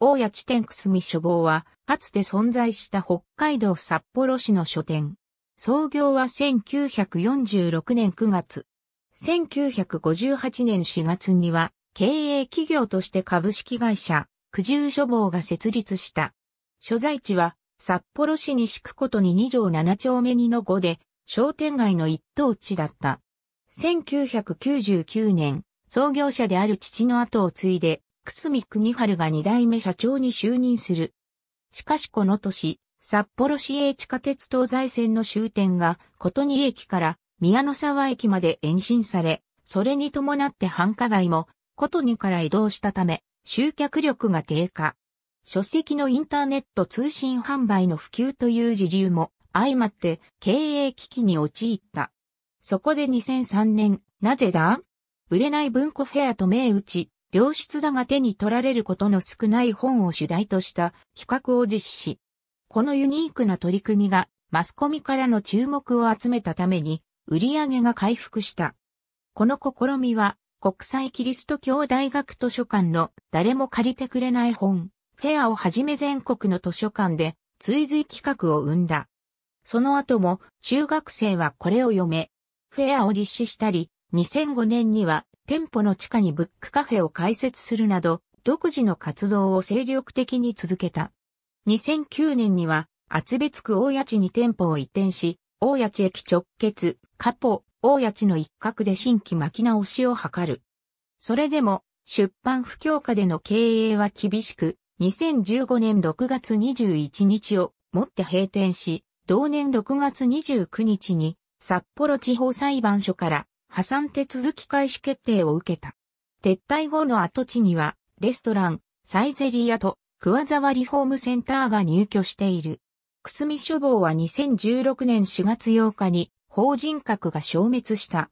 大谷地点くすみ書房は、かつて存在した北海道札幌市の書店。創業は1946年9月。1958年4月には、経営企業として株式会社、九十書房が設立した。所在地は、札幌市西区ことに2条7丁目2の5で、商店街の一等地だった。1999年、創業者である父の後を継いで、久住国ルが2代目社長に就任する。しかしこの年、札幌市営地下鉄東西線の終点が琴仁駅から宮の沢駅まで延伸され、それに伴って繁華街も琴仁から移動したため、集客力が低下。書籍のインターネット通信販売の普及という自重も相まって経営危機に陥った。そこで2003年、なぜだ売れない文庫フェアと銘打ち、良質だが手に取られることの少ない本を主題とした企画を実施。このユニークな取り組みがマスコミからの注目を集めたために売り上げが回復した。この試みは国際キリスト教大学図書館の誰も借りてくれない本、フェアをはじめ全国の図書館で追随企画を生んだ。その後も中学生はこれを読め、フェアを実施したり、2005年には店舗の地下にブックカフェを開設するなど、独自の活動を精力的に続けた。2009年には、厚別区大谷地に店舗を移転し、大谷地駅直結、カポ、大谷地の一角で新規巻き直しを図る。それでも、出版不況下での経営は厳しく、2015年6月21日をもって閉店し、同年6月29日に札幌地方裁判所から破産手続き開始決定を受けた。撤退後の跡地には、レストラン、サイゼリアと、桑沢リフォームセンターが入居している。くすみ書房は2016年4月8日に、法人格が消滅した。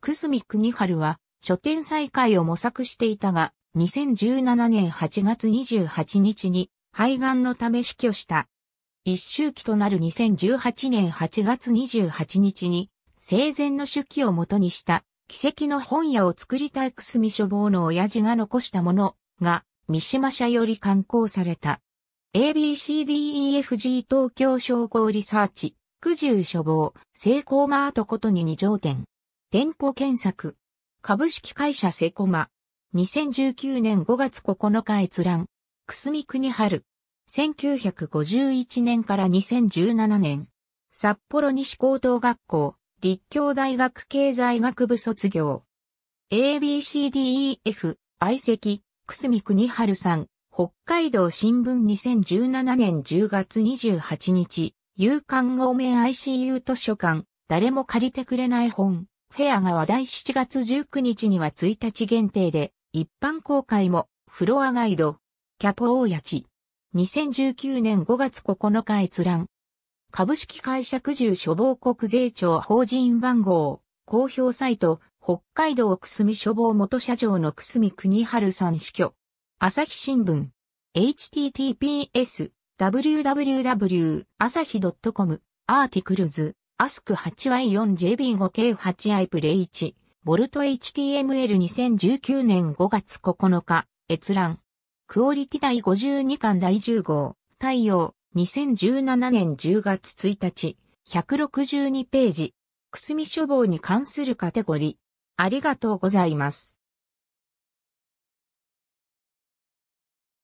くすみ国春は、書店再開を模索していたが、2017年8月28日に肺がんのため死去した。一周期となる2018年8月28日に生前の手記をもとにした奇跡の本屋を作りたいくすみ処房の親父が残したものが三島社より刊行された。ABCDEFG 東京商工リサーチ、九十処房、成功マートことに二条件。店舗検索。株式会社セコマ。2019年5月9日閲覧。くすみ国春。1951年から2017年。札幌西高等学校、立教大学経済学部卒業。ABCDEF、相席、くにはるさん、北海道新聞2017年10月28日、有刊号名 ICU 図書館、誰も借りてくれない本、フェアが話題7月19日には1日限定で、一般公開も、フロアガイド、キャポ大谷地。2019年5月9日閲覧、株式会社九十処房国税庁法人番号、公表サイト、北海道くすみ処房元社長のくすみ国春さん死去。朝日新聞。https www 朝日 .com アーティクルズアスク 8y4jb5k8i プレイ1ボルト HTML2019 年5月9日閲覧クオリティ第52巻第10号太陽2017年10月1日、162ページ、くすみ処方に関するカテゴリー。ありがとうございます。